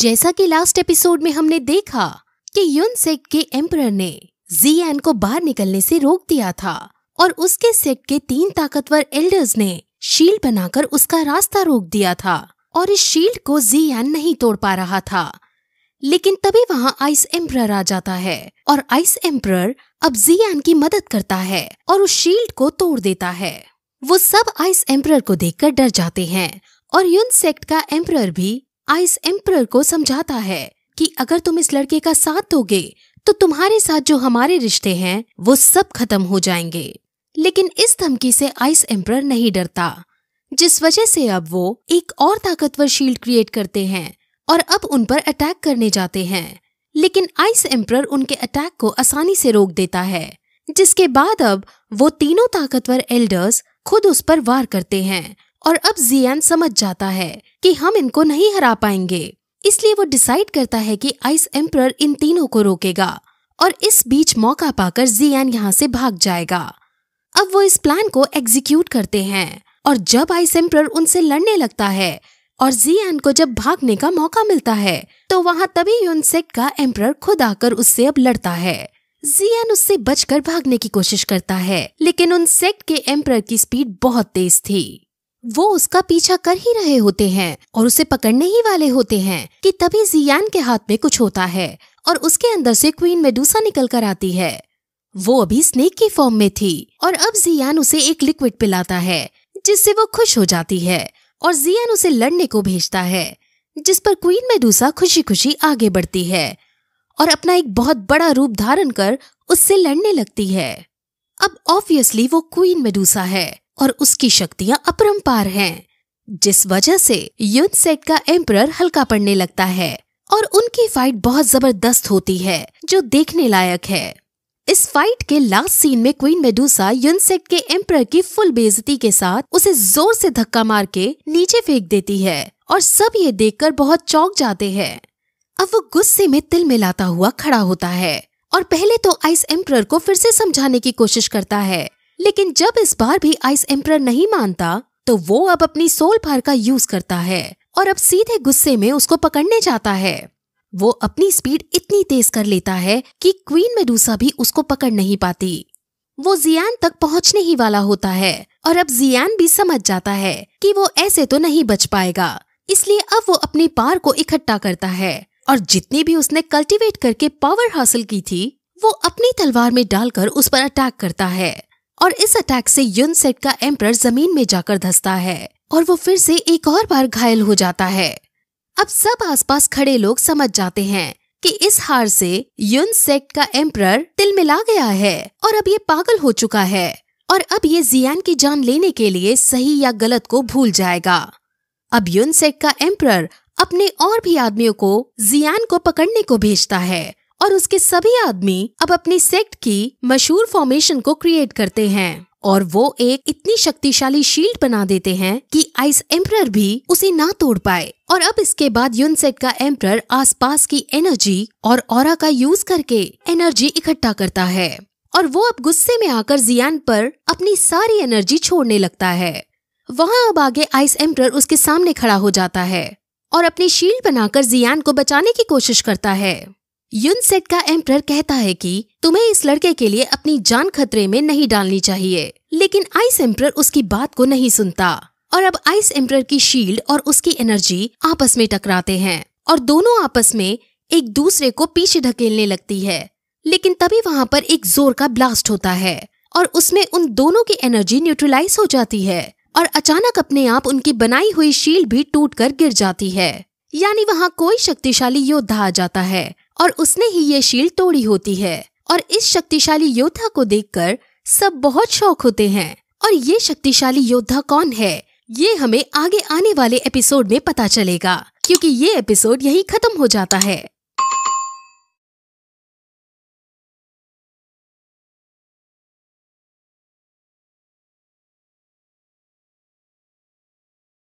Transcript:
जैसा कि last episode में हमने देखा कि युन सेक्ट के एम्पर ने जी एन को बाहर निकलने से रोक दिया था और उसके सेक्ट के तीन ताकतवर एल्डर्स ने शील्ड बनाकर उसका रास्ता रोक दिया था और इस शील्ड को जी एन नहीं तोड़ पा रहा था लेकिन तभी वहाँ आइस एम्पर आ जाता है और आइस एम्पर अब जी एन की मदद करता है और उस शील्ड को तोड़ देता है वो सब आइस एम्पर को देखकर डर जाते हैं और युन सेक्ट का एम्पर भी आइस एम्पर को समझाता है कि अगर तुम इस लड़के का साथ दोगे तो तुम्हारे साथ जो हमारे रिश्ते हैं वो सब खत्म हो जाएंगे लेकिन इस धमकी से आइस एम्पर नहीं डरता जिस वजह से अब वो एक और ताकतवर शील्ड क्रिएट करते हैं और अब उन पर अटैक करने जाते हैं लेकिन आइस एम्पर उनके अटैक को आसानी से रोक देता है जिसके बाद अब वो तीनों ताकतवर एल्डर्स खुद उस पर वार करते हैं और अब जियान समझ जाता है कि हम इनको नहीं हरा पाएंगे इसलिए वो डिसाइड करता है कि आइस एम्पर इन तीनों को रोकेगा और इस बीच मौका पाकर जियान यहाँ से भाग जाएगा अब वो इस प्लान को एग्जीक्यूट करते हैं और जब आइस एम्पर उनसे लड़ने लगता है और जियान को जब भागने का मौका मिलता है तो वहाँ तभी यूनसेक का एम्पर खुद आकर उससे अब लड़ता है जियान उससे बचकर भागने की कोशिश करता है लेकिन उन सेक्ट के एम्पर की स्पीड बहुत तेज थी वो उसका पीछा कर ही रहे होते हैं और उसे पकड़ने ही वाले होते हैं कि तभी जियान के हाथ में कुछ होता है और उसके अंदर से क्वीन मेडूसा निकल कर आती है वो अभी स्नेक की फॉर्म में थी और अब जियान उसे एक लिक्विड पिलाता है जिससे वो खुश हो जाती है और जियान उसे लड़ने को भेजता है जिस पर क्वीन मेडूसा खुशी खुशी आगे बढ़ती है और अपना एक बहुत बड़ा रूप धारण कर उससे लड़ने लगती है अब ऑब्वियसली वो क्वीन मेडूसा है और उसकी शक्तियां अपरंपार हैं जिस वजह से सेट का एम्पर हल्का पड़ने लगता है और उनकी फाइट बहुत जबरदस्त होती है जो देखने लायक है इस फाइट के लास्ट सीन में क्वीन मेडूसा यूनसेट के एम्पर की फुल बेजती के साथ उसे जोर से धक्का मार के नीचे फेंक देती है और सब ये देखकर बहुत चौंक जाते हैं अब वो गुस्से में तिल मिलाता हुआ खड़ा होता है और पहले तो आइस एम्पर को फिर से समझाने की कोशिश करता है लेकिन जब इस बार भी आइस एम्पर नहीं मानता तो वो अब अपनी सोल पार का यूज करता है और अब सीधे गुस्से में उसको पकड़ने जाता है वो अपनी स्पीड इतनी तेज कर लेता है कि क्वीन मेडूसा भी उसको पकड़ नहीं पाती वो जियान तक पहुंचने ही वाला होता है और अब जियान भी समझ जाता है कि वो ऐसे तो नहीं बच पाएगा इसलिए अब वो अपने पार को इकट्ठा करता है और जितनी भी उसने कल्टीवेट करके पावर हासिल की थी वो अपनी तलवार में डालकर उस पर अटैक करता है और इस अटैक से युन सेट का एम्पर जमीन में जाकर धसता है और वो फिर से एक और बार घायल हो जाता है अब सब आसपास खड़े लोग समझ जाते हैं कि इस हार से युन सेट का एम्पर मिला गया है और अब ये पागल हो चुका है और अब ये जियान की जान लेने के लिए सही या गलत को भूल जाएगा अब युन सेट का एम्पर अपने और भी आदमियों को जियान को पकड़ने को भेजता है और उसके सभी आदमी अब अपनी सेक्ट की मशहूर फॉर्मेशन को क्रिएट करते हैं और वो एक इतनी शक्तिशाली शील्ड बना देते हैं कि आइस एम्पर भी उसे ना तोड़ पाए और अब इसके बाद यूनसेट का एम्पर आसपास की एनर्जी और और का यूज करके एनर्जी इकट्ठा करता है और वो अब गुस्से में आकर जियान पर अपनी सारी एनर्जी छोड़ने लगता है वहाँ अब आगे आइस एम्पर उसके सामने खड़ा हो जाता है और अपनी शील्ड बनाकर जियान को बचाने की कोशिश करता है युनसेट का एम्प्रर कहता है कि तुम्हें इस लड़के के लिए अपनी जान खतरे में नहीं डालनी चाहिए लेकिन आइस एम्प्रर उसकी बात को नहीं सुनता और अब आइस एम्प्रर की शील्ड और उसकी एनर्जी आपस में टकराते हैं और दोनों आपस में एक दूसरे को पीछे ढकेलने लगती है लेकिन तभी वहाँ पर एक जोर का ब्लास्ट होता है और उसमें उन दोनों की एनर्जी न्यूट्रलाइज हो जाती है और अचानक अपने आप उनकी बनाई हुई शील्ड भी टूटकर गिर जाती है यानी वहाँ कोई शक्तिशाली योद्धा आ जाता है और उसने ही ये शील्ड तोड़ी होती है और इस शक्तिशाली योद्धा को देखकर सब बहुत शौक होते हैं और ये शक्तिशाली योद्धा कौन है ये हमें आगे आने वाले एपिसोड में पता चलेगा क्योंकि ये एपिसोड यही खत्म हो जाता है